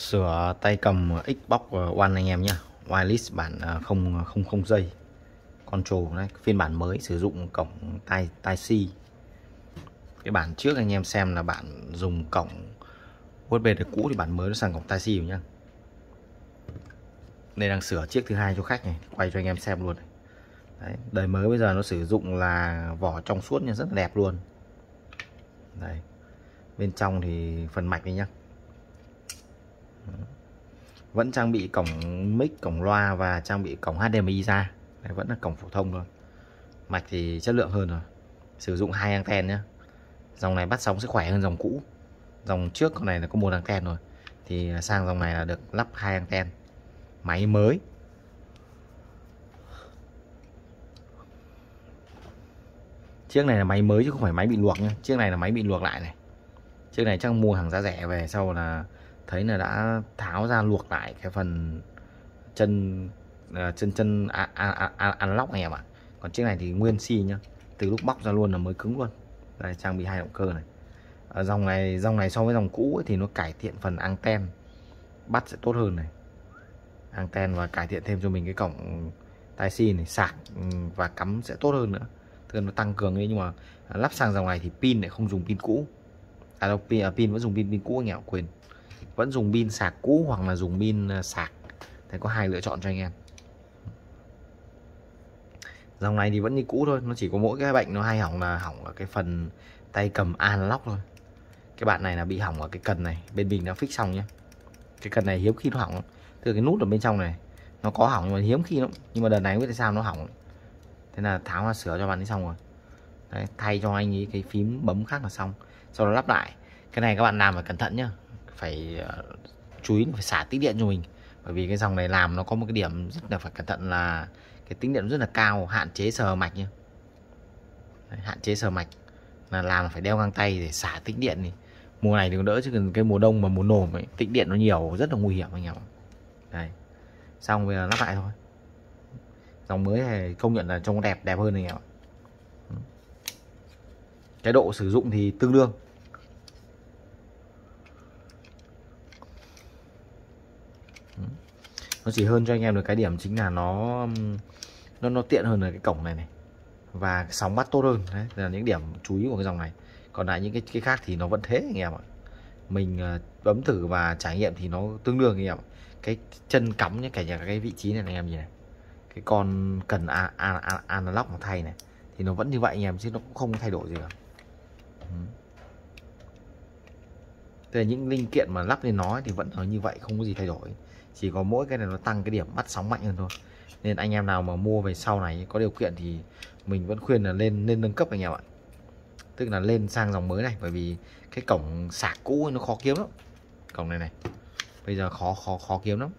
sửa tay cầm Xbox ờ, One anh em nhé wireless bản ờ, không ờ, không không dây control đấy, phiên bản mới sử dụng cổng tai tai C cái bản trước anh em xem là bạn dùng cổng USB đời cũ thì bản mới nó sang cổng tai C rồi nhá đây đang sửa chiếc thứ hai cho khách này quay cho anh em xem luôn này. Đấy, đời mới bây giờ nó sử dụng là vỏ trong suốt nhưng rất là đẹp luôn đấy bên trong thì phần mạch đi nhá Ờ. vẫn trang bị cổng mic cổng loa và trang bị cổng HDMI ra Đấy, vẫn là cổng phổ thông thôi mạch thì chất lượng hơn rồi sử dụng hai anten nhé dòng này bắt sóng sẽ khỏe hơn dòng cũ dòng trước con này là có một anten rồi thì à, sang dòng này là được lắp hai anten máy mới chiếc này là máy mới chứ không phải máy bị luộc nhá chiếc này là máy bị luộc lại này chiếc này chắc mua hàng giá rẻ về sau là thấy là đã tháo ra luộc lại cái phần chân à, chân chân ăn à, à, à, em ạ còn chiếc này thì nguyên xi si nhá từ lúc bóc ra luôn là mới cứng luôn đây trang bị hai động cơ này ở dòng này dòng này so với dòng cũ ấy, thì nó cải thiện phần anten bắt sẽ tốt hơn này anten và cải thiện thêm cho mình cái cổng tai xi si này sạc ừ, và cắm sẽ tốt hơn nữa tức là nó tăng cường ấy nhưng mà lắp sang dòng này thì pin lại không dùng pin cũ à đâu pin, à, pin vẫn dùng pin pin cũ anh em quên vẫn dùng pin sạc cũ hoặc là dùng pin ờ, sạc thì có hai lựa chọn cho anh em dòng này thì vẫn như cũ thôi nó chỉ có mỗi cái bệnh nó hay hỏng là hỏng ở cái phần tay cầm an thôi cái bạn này là bị hỏng ở cái cần này bên mình đã fix xong nhé cái cần này hiếm khi nó hỏng từ cái nút ở bên trong này nó có hỏng nhưng mà hiếm khi lắm nhưng mà đợt này biết tại sao nó hỏng thế là tháo ra sửa cho bạn ấy xong rồi Đấy, thay cho anh ấy cái phím bấm khác là xong sau đó lắp lại cái này các bạn làm phải cẩn thận nhá phải ờ, chú ý phải xả tích điện cho mình bởi vì cái dòng này làm nó có một cái điểm rất là phải cẩn thận là cái tính điện rất là cao hạn chế sờ mạch nhé hạn chế sờ mạch là làm phải đeo găng tay để xả tích điện đi mùa này thì đỡ chứ cái mùa đông mà mùa nồm ấy tích điện nó nhiều rất là nguy hiểm anh em đây xong bây giờ lắp lại thôi dòng mới này công nhận là trông đẹp đẹp hơn anh em cái độ sử dụng thì tương đương nó chỉ hơn cho anh em được cái điểm chính là nó nó nó tiện hơn ở cái cổng này này và sóng bắt tốt hơn đấy là những điểm chú ý của cái dòng này còn lại những cái cái khác thì nó vẫn thế anh em ạ mình ờ, bấm thử và trải nghiệm thì nó tương đương anh em ạ cái chân cắm nhé cả nhà cái vị trí này anh em nhìn này cái con cần a, a, a, analog mà thay này thì nó vẫn như vậy anh em chứ nó cũng không thay đổi gì cả Thế là những linh kiện mà lắp lên nó thì vẫn nó như vậy không có gì thay đổi chỉ có mỗi cái này nó tăng cái điểm bắt sóng mạnh hơn thôi nên anh em nào mà mua về sau này có điều kiện thì mình vẫn khuyên là lên lên nâng cấp anh em ạ tức là lên sang dòng mới này bởi vì cái cổng sạc cũ nó khó kiếm lắm cổng này này bây giờ khó khó khó kiếm lắm